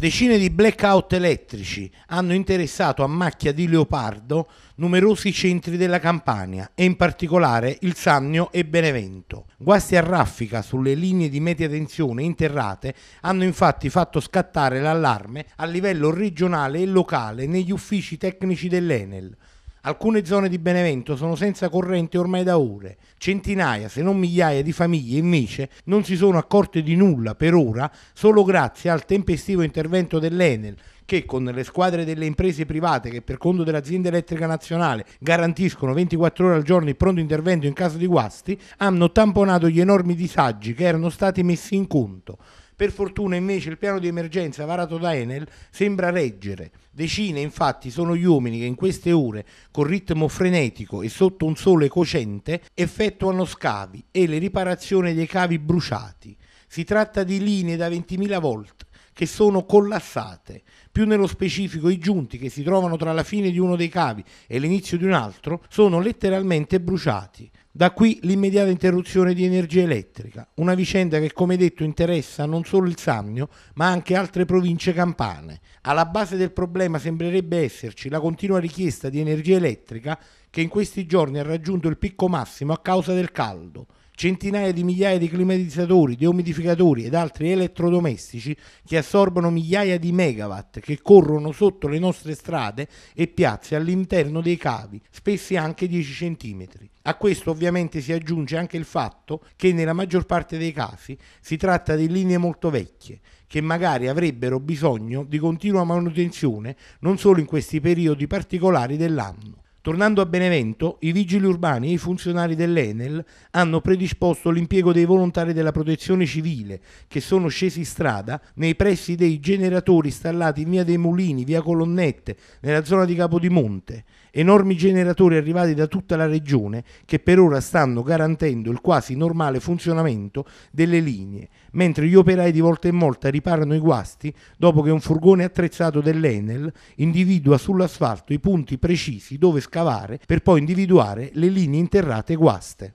Decine di blackout elettrici hanno interessato a macchia di leopardo numerosi centri della Campania e in particolare il Sannio e Benevento. Guasti a raffica sulle linee di media tensione interrate hanno infatti fatto scattare l'allarme a livello regionale e locale negli uffici tecnici dell'Enel Alcune zone di Benevento sono senza corrente ormai da ore. Centinaia, se non migliaia di famiglie invece non si sono accorte di nulla per ora, solo grazie al tempestivo intervento dell'Enel che con le squadre delle imprese private che per conto dell'azienda elettrica nazionale garantiscono 24 ore al giorno il pronto intervento in caso di guasti, hanno tamponato gli enormi disagi che erano stati messi in conto. Per fortuna invece il piano di emergenza varato da Enel sembra reggere. Decine infatti sono gli uomini che in queste ore, con ritmo frenetico e sotto un sole cocente, effettuano scavi e le riparazioni dei cavi bruciati. Si tratta di linee da 20.000 volt che sono collassate. Più nello specifico i giunti che si trovano tra la fine di uno dei cavi e l'inizio di un altro sono letteralmente bruciati. Da qui l'immediata interruzione di energia elettrica, una vicenda che come detto interessa non solo il Sannio ma anche altre province campane. Alla base del problema sembrerebbe esserci la continua richiesta di energia elettrica che in questi giorni ha raggiunto il picco massimo a causa del caldo centinaia di migliaia di climatizzatori, deumidificatori ed altri elettrodomestici che assorbono migliaia di megawatt che corrono sotto le nostre strade e piazze all'interno dei cavi, spessi anche 10 cm. A questo ovviamente si aggiunge anche il fatto che nella maggior parte dei casi si tratta di linee molto vecchie, che magari avrebbero bisogno di continua manutenzione non solo in questi periodi particolari dell'anno, Tornando a Benevento, i vigili urbani e i funzionari dell'Enel hanno predisposto l'impiego dei volontari della protezione civile che sono scesi in strada nei pressi dei generatori installati in via dei Mulini, via Colonnette, nella zona di Capodimonte, enormi generatori arrivati da tutta la regione che per ora stanno garantendo il quasi normale funzionamento delle linee, mentre gli operai di volta in volta riparano i guasti dopo che un furgone attrezzato dell'Enel individua sull'asfalto i punti precisi dove scavare per poi individuare le linee interrate guaste.